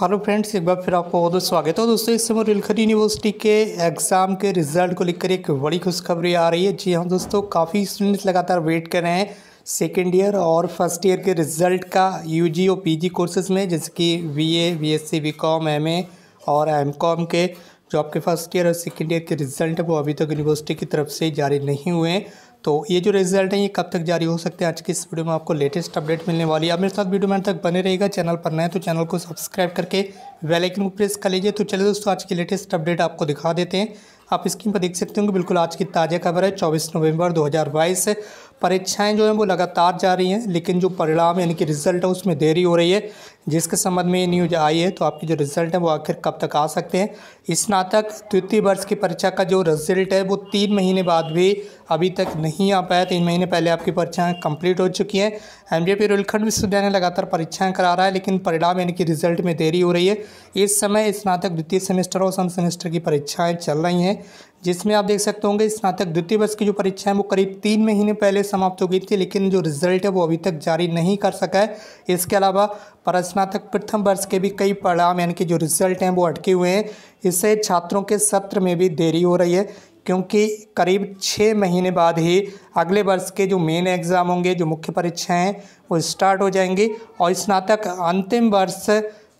hello friends एक बार फिर आपको बहुत स्वागत है दोस्तों इस समय रिलखर यूनिवर्सिटी के एग्ज़ाम के रिजल्ट को लेकर एक बड़ी खुशखबरी आ रही है जी हाँ दोस्तों काफ़ी स्टूडेंट्स लगातार वेट कर रहे हैं सेकेंड ईयर और फर्स्ट ईयर के रिजल्ट का यूजी और पीजी कोर्सेज में जैसे कि B B A S BA com M A और एम कॉम के जो आपके फर्स्ट ईयर और सेकेंड ईयर के रिजल्ट वो अभी तक यूनिवर्सिटी की तरफ से जारी नहीं हुए हैं तो ये जो रिजल्ट हैं ये कब तक जारी हो सकते हैं आज की इस वीडियो में आपको लेटेस्ट अपडेट मिलने वाली है मेरे साथ वीडियो में तक बने रहेगा चैनल पर नए तो चैनल को सब्सक्राइब करके वेलाइकन को प्रेस कर लीजिए तो चलिए दोस्तों आज की लेटेस्ट अपडेट आपको दिखा देते हैं आप स्क्रीन पर देख सकते होंगे बिल्कुल आज की ताज़ा खबर है चौबीस नवंबर दो परीक्षाएं जो हैं वो लगातार जा रही हैं लेकिन जो परिणाम यानी कि रिजल्ट है उसमें देरी हो रही है जिसके संबंध में ये न्यूज आई है तो आपकी जो रिजल्ट है वो आखिर कब तक आ सकते हैं स्नातक द्वितीय वर्ष की परीक्षा का जो रिजल्ट है वो तीन महीने बाद भी अभी तक नहीं आ पाया तीन महीने पहले आपकी परीक्षाएँ कंप्लीट हो चुकी हैं एम जे पी रोलखंड विश्वविद्यालय लगातार परीक्षाएँ करा रहा है लेकिन परिणाम यानी कि रिजल्ट में देरी हो रही है इस समय स्नातक द्वितीय सेमेस्टर और सम सेमेस्टर की परीक्षाएँ चल रही हैं जिसमें आप देख सकते होंगे स्नातक द्वितीय वर्ष की जो परीक्षा है वो करीब तीन महीने पहले समाप्त हो गई थी लेकिन जो रिजल्ट है वो अभी तक जारी नहीं कर सका है इसके अलावा पर स्नातक प्रथम वर्ष के भी कई परिणाम यानी कि जो रिजल्ट हैं वो अटके हुए हैं इससे छात्रों के सत्र में भी देरी हो रही है क्योंकि करीब छः महीने बाद ही अगले वर्ष के जो मेन एग्ज़ाम होंगे जो मुख्य परीक्षाएं वो स्टार्ट हो जाएंगी और स्नातक अंतिम वर्ष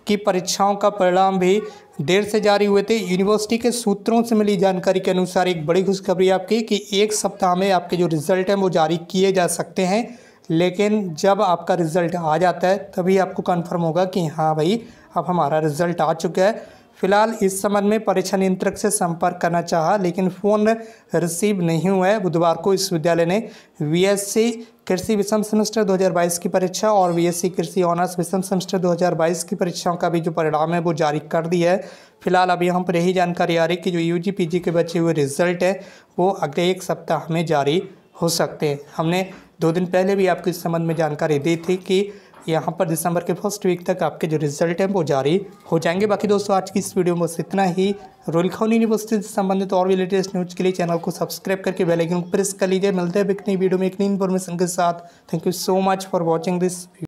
की परीक्षाओं का परिणाम भी देर से जारी हुए थे यूनिवर्सिटी के सूत्रों से मिली जानकारी के अनुसार एक बड़ी खुशखबरी आपकी कि एक सप्ताह में आपके जो रिज़ल्ट हैं वो जारी किए जा सकते हैं लेकिन जब आपका रिज़ल्ट आ जाता है तभी आपको कन्फर्म होगा कि हाँ भाई अब हमारा रिज़ल्ट आ चुका है फिलहाल इस संबंध में परीक्षा नियंत्रक से संपर्क करना चाहा लेकिन फ़ोन रिसीव नहीं हुआ है बुधवार को इस विद्यालय ने वीएससी कृषि विषम सेमेस्टर 2022 की परीक्षा और वीएससी कृषि ऑनर्स विषम सेमेस्टर 2022 की परीक्षाओं का भी जो परिणाम है वो जारी कर दिया है फिलहाल अभी हम पर यही जानकारी आ रही कि जो यू जी के बचे हुए रिजल्ट है वो अगले एक सप्ताह में जारी हो सकते हैं हमने दो दिन पहले भी आपको इस संबंध में जानकारी दी थी कि यहाँ पर दिसंबर के फर्स्ट वीक तक आपके जो रिजल्ट हैं वो जारी हो जाएंगे बाकी दोस्तों आज की इस वीडियो में बस इतना ही रोयल खान यूनिवर्सिटी से संबंधित और भी लेटेस्ट न्यूज़ के लिए चैनल को सब्सक्राइब करके बेल आइकन प्रेस कर लीजिए मिलते हैं एक नई वीडियो में एक नई इन्फॉर्मेशन के साथ thank you so much for watching this